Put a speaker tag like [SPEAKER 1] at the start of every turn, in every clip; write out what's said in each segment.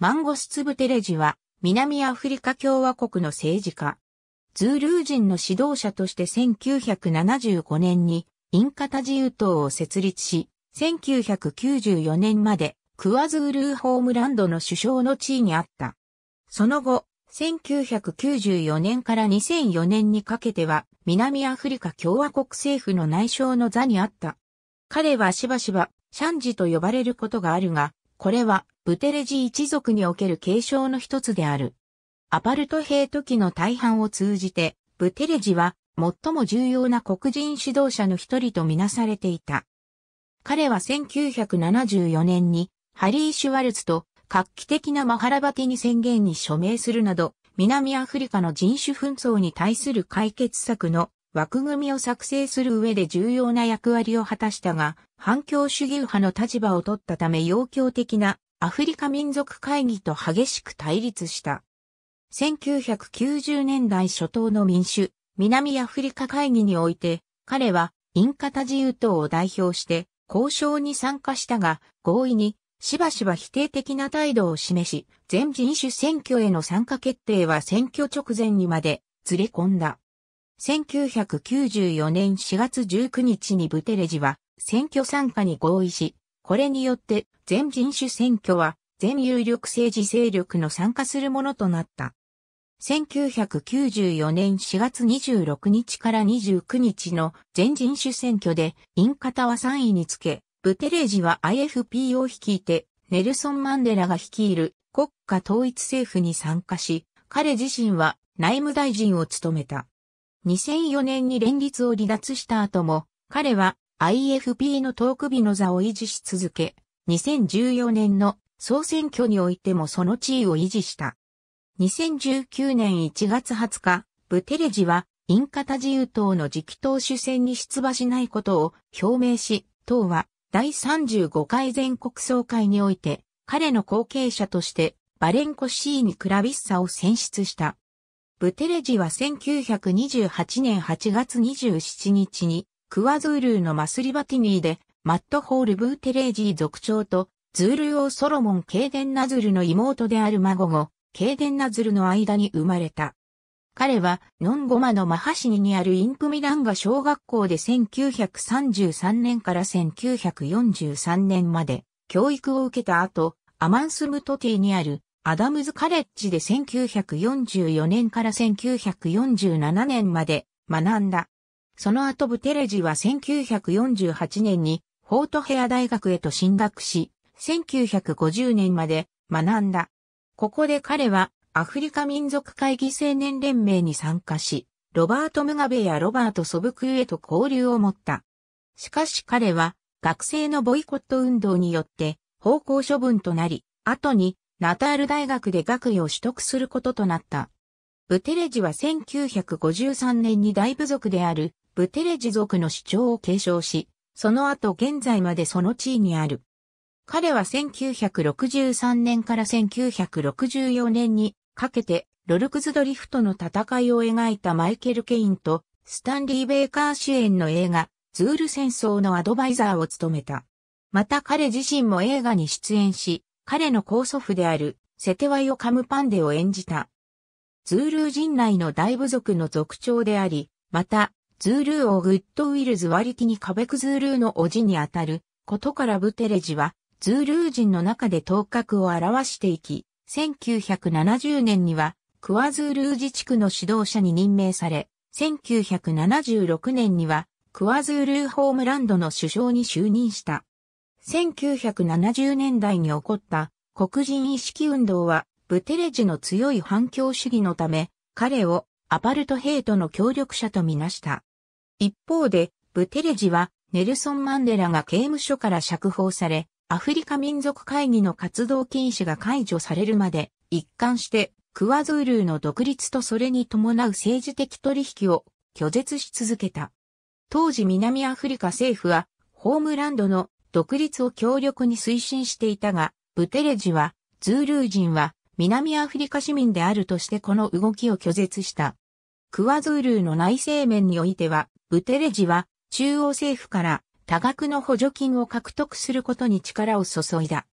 [SPEAKER 1] マンゴスツブテレジは、南アフリカ共和国の政治家。ズールー人の指導者として1975年に、インカタ自由党を設立し、1994年まで、クワズールーホームランドの首相の地位にあった。その後、1994年から2004年にかけては、南アフリカ共和国政府の内相の座にあった。彼はしばしば、シャンジと呼ばれることがあるが、これは、ブテレジ一族における継承の一つである。アパルトヘイト期の大半を通じて、ブテレジは最も重要な黒人指導者の一人とみなされていた。彼は1974年にハリー・シュワルツと画期的なマハラバティに宣言に署名するなど、南アフリカの人種紛争に対する解決策の枠組みを作成する上で重要な役割を果たしたが、反共主義派の立場を取ったため要求的なアフリカ民族会議と激しく対立した。1990年代初頭の民主、南アフリカ会議において、彼はインカタ自由党を代表して交渉に参加したが、合意にしばしば否定的な態度を示し、全人種選挙への参加決定は選挙直前にまでずれ込んだ。1994年4月19日にブテレジは選挙参加に合意し、これによって全人種選挙は全有力政治勢力の参加するものとなった。1994年4月26日から29日の全人種選挙でインカタは3位につけ、ブテレジは IFP を率いてネルソン・マンデラが率いる国家統一政府に参加し、彼自身は内務大臣を務めた。2004年に連立を離脱した後も、彼は IFP のク日の座を維持し続け、2014年の総選挙においてもその地位を維持した。2019年1月20日、ブテレジは、インカタ自由党の次期党首選に出馬しないことを表明し、党は第35回全国総会において、彼の後継者として、バレンコシーニ・クラビッサを選出した。ブテレジは1928年8月27日に、クワズールーのマスリバティニーで、マットホール・ブーテレージー族長と、ズール王ソロモン・ケーデン・ナズルの妹である孫も、ケーデン・ナズルの間に生まれた。彼は、ノンゴマのマハシニにあるインクミランガ小学校で1933年から1943年まで教育を受けた後、アマンスムトティにあるアダムズカレッジで1944年から1947年まで学んだ。その後ブテレジは1948年にフォートヘア大学へと進学し、1950年まで学んだ。ここで彼はアフリカ民族会議青年連盟に参加し、ロバート・ムガベやロバート・ソブクユへと交流を持った。しかし彼は学生のボイコット運動によって方向処分となり、後にナタール大学で学位を取得することとなった。ブテレジは1953年に大部族であるブテレジ族の主張を継承し、その後現在までその地位にある。彼は1963年から1964年にかけてロルクズドリフトの戦いを描いたマイケル・ケインとスタンリー・ベイカー主演の映画ズール戦争のアドバイザーを務めた。また彼自身も映画に出演し、彼の高祖父である、セテワイオカムパンデを演じた。ズールー人内の大部族の族長であり、また、ズールーをグッドウィルズ割りに壁クズールーの叔父にあたる、ことからブテレジは、ズールー人の中で頭角を表していき、1970年には、クワズールー自治区の指導者に任命され、1976年には、クワズールーホームランドの首相に就任した。1970年代に起こった黒人意識運動は、ブテレジの強い反共主義のため、彼をアパルトヘイトの協力者とみなした。一方で、ブテレジは、ネルソン・マンデラが刑務所から釈放され、アフリカ民族会議の活動禁止が解除されるまで、一貫して、クワズールーの独立とそれに伴う政治的取引を拒絶し続けた。当時南アフリカ政府は、ホームランドの独立を強力に推進していたが、ブテレジは、ズールー人は、南アフリカ市民であるとしてこの動きを拒絶した。クワズールーの内政面においては、ブテレジは、中央政府から多額の補助金を獲得することに力を注いだ。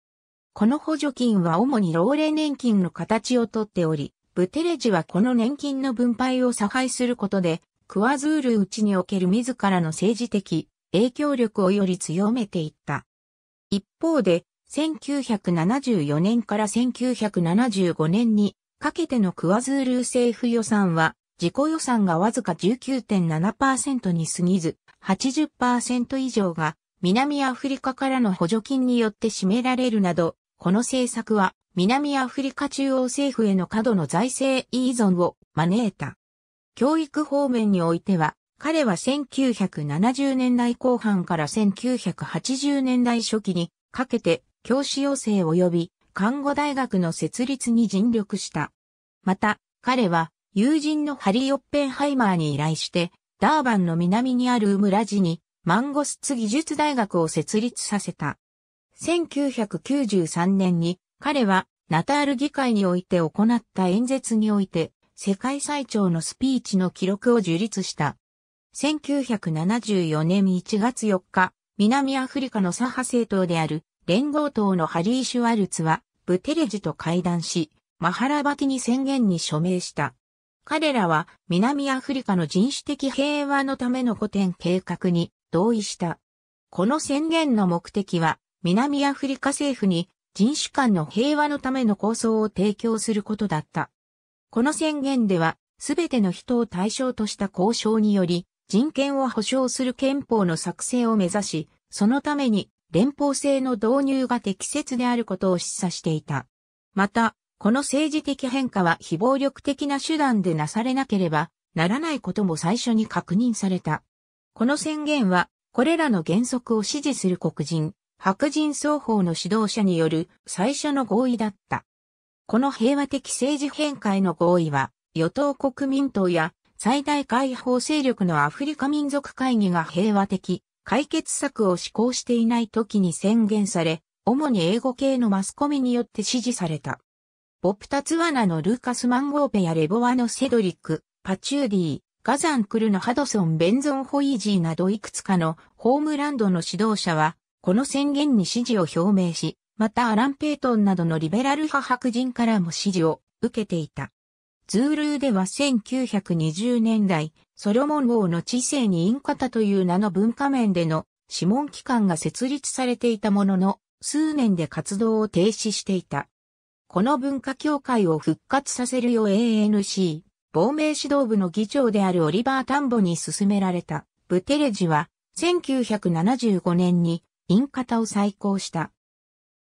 [SPEAKER 1] この補助金は主に老齢年金の形をとっており、ブテレジはこの年金の分配を差配することで、クワズールうちにおける自らの政治的、影響力をより強めていった。一方で、1974年から1975年にかけてのクワズール政府予算は、自己予算がわずか19.7%に過ぎず、80%以上が南アフリカからの補助金によって占められるなど、この政策は南アフリカ中央政府への過度の財政依存を招いた。教育方面においては、彼は1970年代後半から1980年代初期にかけて教師養成及び看護大学の設立に尽力した。また、彼は友人のハリー・オッペンハイマーに依頼して、ダーバンの南にある村地にマンゴスツ技術大学を設立させた。1993年に彼はナタール議会において行った演説において世界最長のスピーチの記録を樹立した。1974年1月4日、南アフリカの左派政党である連合党のハリー・シュワルツは、ブテレジと会談し、マハラバティに宣言に署名した。彼らは南アフリカの人種的平和のための古典計画に同意した。この宣言の目的は南アフリカ政府に人種間の平和のための構想を提供することだった。この宣言ではすべての人を対象とした交渉により人権を保障する憲法の作成を目指し、そのために連邦制の導入が適切であることを示唆していた。また、この政治的変化は非暴力的な手段でなされなければならないことも最初に確認された。この宣言は、これらの原則を支持する黒人、白人双方の指導者による最初の合意だった。この平和的政治変化への合意は、与党国民党や最大解放勢力のアフリカ民族会議が平和的解決策を施行していない時に宣言され、主に英語系のマスコミによって支持された。ボプタツワナのルーカス・マンゴーペやレボワのセドリック、パチューディー、ガザンクルのハドソン・ベンゾン・ホイージーなどいくつかのホームランドの指導者は、この宣言に支持を表明し、またアラン・ペイトンなどのリベラル派白人からも支持を受けていた。ズールーでは1920年代、ソロモン王の知性にインカタという名の文化面での諮問機関が設立されていたものの、数年で活動を停止していた。この文化協会を復活させるよう ANC、亡命指導部の議長であるオリバー・タンボに勧められた。ブテレジは1975年にインカタを再興した。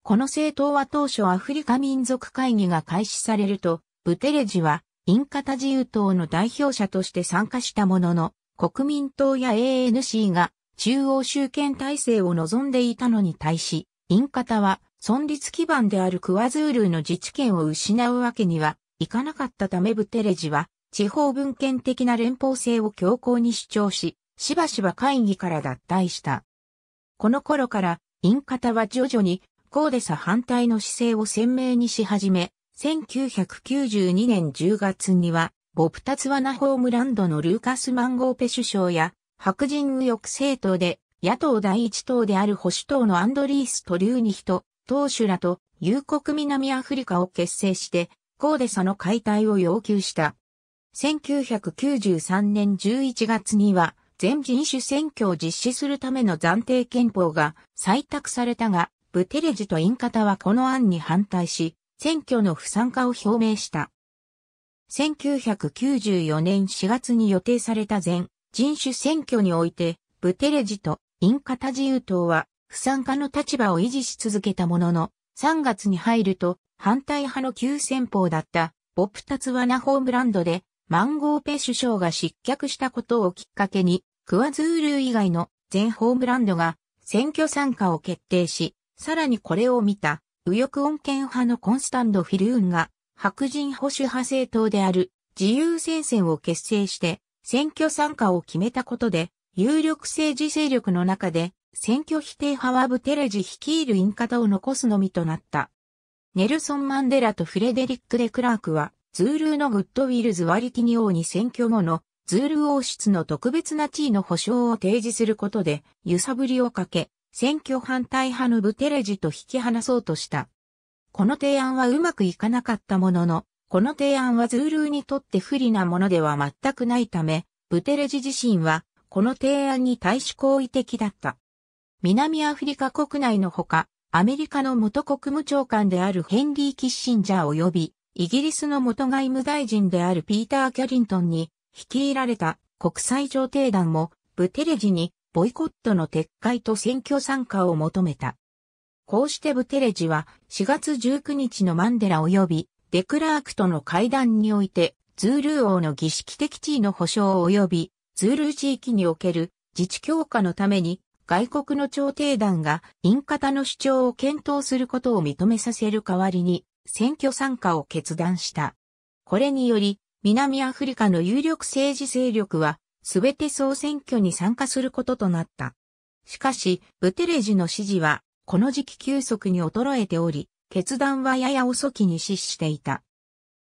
[SPEAKER 1] この政党は当初アフリカ民族会議が開始されると、ブテレジは、インカタ自由党の代表者として参加したものの、国民党や ANC が中央集権体制を望んでいたのに対し、インカタは存立基盤であるクワズールの自治権を失うわけにはいかなかったためブテレジは地方文献的な連邦制を強硬に主張し、しばしば会議から脱退した。この頃から、インカタは徐々に、コーデサ反対の姿勢を鮮明にし始め、1992年10月には、ボプタツワナホームランドのルーカス・マンゴーペ首相や、白人右翼政党で、野党第一党である保守党のアンドリース・トリューニヒト、党首らと、有国南アフリカを結成して、コーデサの解体を要求した。1993年11月には、全人種選挙を実施するための暫定憲法が採択されたが、ブテレジとインカタはこの案に反対し、選挙の不参加を表明した。1994年4月に予定された全人種選挙において、ブテレジとインカタ自由党は不参加の立場を維持し続けたものの、3月に入ると反対派の急戦法だったボプタツワナホームランドでマンゴーペ首相が失脚したことをきっかけに、クワズールー以外の全ホームランドが選挙参加を決定し、さらにこれを見た右翼穏健派のコンスタンド・フィルーンが白人保守派政党である自由戦線を結成して選挙参加を決めたことで有力政治勢力の中で選挙否定派はブテレジ率いるインカタを残すのみとなった。ネルソン・マンデラとフレデリック・デ・クラークはズールーのグッドウィルズ・ワリティニ王に選挙後のズール王室の特別な地位の保障を提示することで揺さぶりをかけ、選挙反対派のブテレジと引き離そうとした。この提案はうまくいかなかったものの、この提案はズールーにとって不利なものでは全くないため、ブテレジ自身は、この提案に対し好意的だった。南アフリカ国内のほか、アメリカの元国務長官であるヘンリー・キッシンジャー及び、イギリスの元外務大臣であるピーター・キャリントンに、率いられた国際上帝団も、ブテレジにボイコットの撤回と選挙参加を求めた。こうしてブテレジは4月19日のマンデラ及びデクラークとの会談において、ズール王の儀式的地位の保障及び、ズール地域における自治強化のために、外国の調停団がインカタの主張を検討することを認めさせる代わりに、選挙参加を決断した。これにより、南アフリカの有力政治勢力は、すべて総選挙に参加することとなった。しかし、ブテレジの支持は、この時期急速に衰えており、決断はやや遅きに失していた。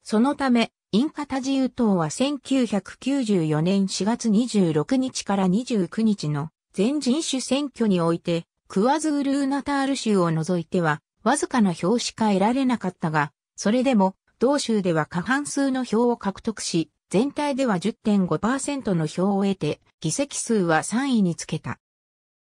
[SPEAKER 1] そのため、インカタジウ党は1994年4月26日から29日の全人種選挙において、クワズールーナタール州を除いては、わずかな票しか得られなかったが、それでも、同州では過半数の票を獲得し、全体では10.5%の票を得て、議席数は3位につけた。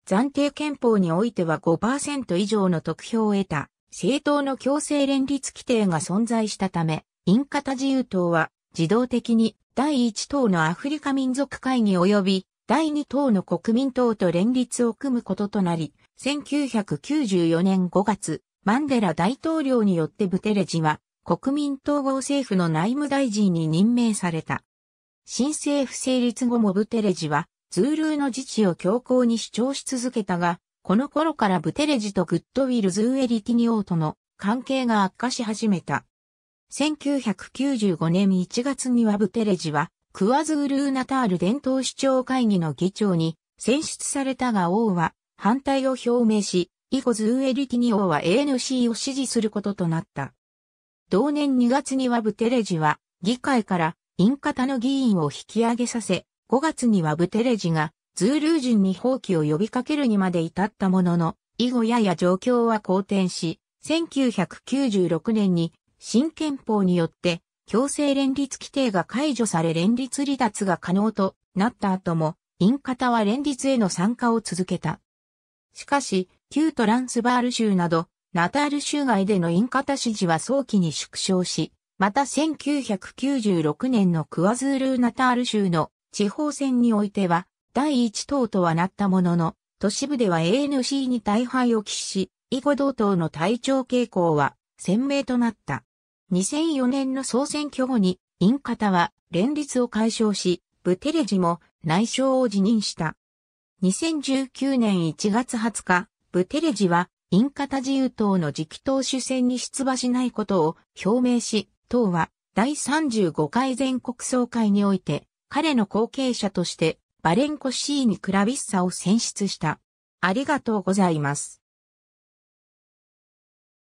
[SPEAKER 1] 暫定憲法においては5%以上の得票を得た政党の強制連立規定が存在したため、インカタ自由党は自動的に第1党のアフリカ民族会議及び第2党の国民党と連立を組むこととなり、1994年5月、マンデラ大統領によってブテレジは国民統合政府の内務大臣に任命された。新政府成立後もブテレジは、ズールーの自治を強硬に主張し続けたが、この頃からブテレジとグッドウィル・ズーエリティニオーとの関係が悪化し始めた。1995年1月にはブテレジは、クワズールーナタール伝統市長会議の議長に選出されたが王は反対を表明し、以後ズーエリティニオーは ANC を支持することとなった。同年2月にはブテレジは議会からインカタの議員を引き上げさせ、5月にはブテレジがズールー人に放棄を呼びかけるにまで至ったものの、以後やや状況は好転し、1996年に新憲法によって強制連立規定が解除され連立離脱が可能となった後も、インカタは連立への参加を続けた。しかし、旧トランスバール州などナタール州外でのインカタ支持は早期に縮小し、また1996年のクワズールーナタール州の地方選においては、第一党とはなったものの、都市部では ANC に大敗を喫し、以後同党の体調傾向は鮮明となった。2004年の総選挙後に、インカタは連立を解消し、ブテレジも内相を辞任した。2019年1月20日、ブテレジはインカタ自由党の次期党首選に出馬しないことを表明し、党は第35回全国総会において、彼の後継者としてバレンコシーニ・クラビッサを選出した。ありがとうございます。